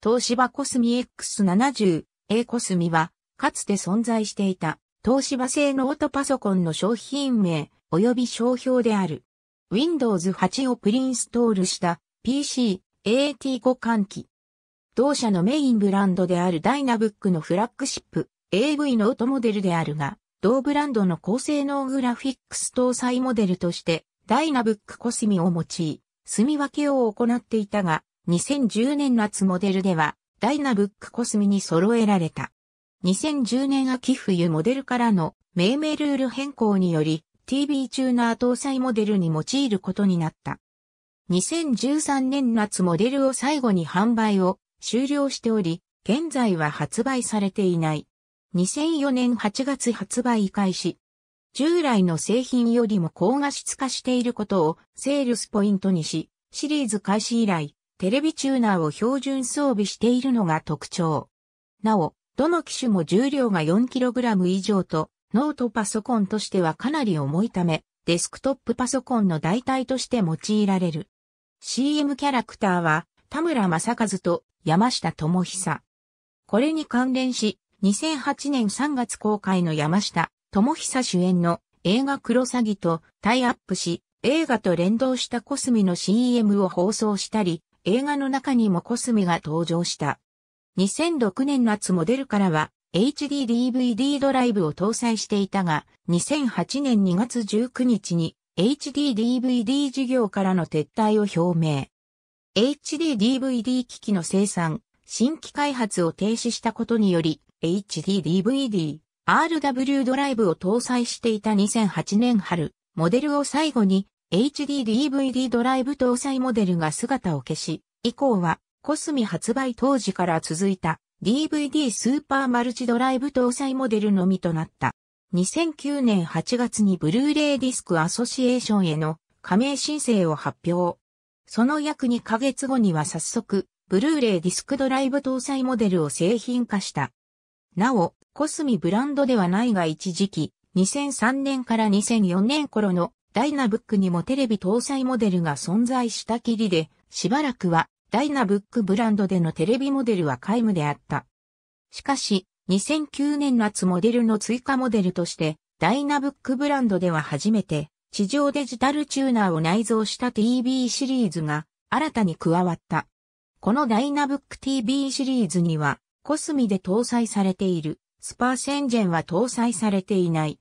東芝コスミ X70、A コスミは、かつて存在していた、東芝製ノートパソコンの商品名、及び商標である。Windows 8をプリインストールした PC、AT 互換機。同社のメインブランドであるダイナブックのフラッグシップ、AV ノートモデルであるが、同ブランドの高性能グラフィックス搭載モデルとして、ダイナブックコスミを用い、住み分けを行っていたが、2010年夏モデルでは、ダイナブックコスミに揃えられた。2010年秋冬モデルからの命名ルール変更により TB チューナー搭載モデルに用いることになった。2013年夏モデルを最後に販売を終了しており、現在は発売されていない。2004年8月発売開始。従来の製品よりも高画質化していることをセールスポイントにし、シリーズ開始以来、テレビチューナーを標準装備しているのが特徴。なお、どの機種も重量が 4kg 以上と、ノートパソコンとしてはかなり重いため、デスクトップパソコンの代替として用いられる。CM キャラクターは、田村正和と山下智久。これに関連し、2008年3月公開の山下智久主演の映画クロサギとタイアップし、映画と連動したコスミの CM を放送したり、映画の中にもコスメが登場した。2006年夏モデルからは HDDVD ドライブを搭載していたが、2008年2月19日に HDDVD 事業からの撤退を表明。HDDVD 機器の生産、新規開発を停止したことにより、HDDVD、RW ドライブを搭載していた2008年春、モデルを最後に HD-DVD ドライブ搭載モデルが姿を消し、以降はコスミ発売当時から続いた DVD スーパーマルチドライブ搭載モデルのみとなった。2009年8月にブルーレイディスクアソシエーションへの加盟申請を発表。その約2ヶ月後には早速、ブルーレイディスクドライブ搭載モデルを製品化した。なお、コスミブランドではないが一時期、2003年から2004年頃のダイナブックにもテレビ搭載モデルが存在したきりで、しばらくはダイナブックブランドでのテレビモデルは皆無であった。しかし、2009年夏モデルの追加モデルとして、ダイナブックブランドでは初めて、地上デジタルチューナーを内蔵した TV シリーズが新たに加わった。このダイナブック TV シリーズには、コスミで搭載されている、スパーセンジェンは搭載されていない。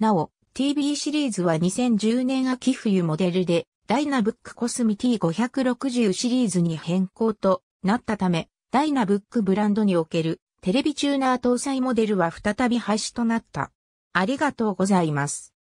なお、TV シリーズは2010年秋冬モデルで、ダイナブックコスミ T560 シリーズに変更となったため、ダイナブックブランドにおけるテレビチューナー搭載モデルは再び廃止となった。ありがとうございます。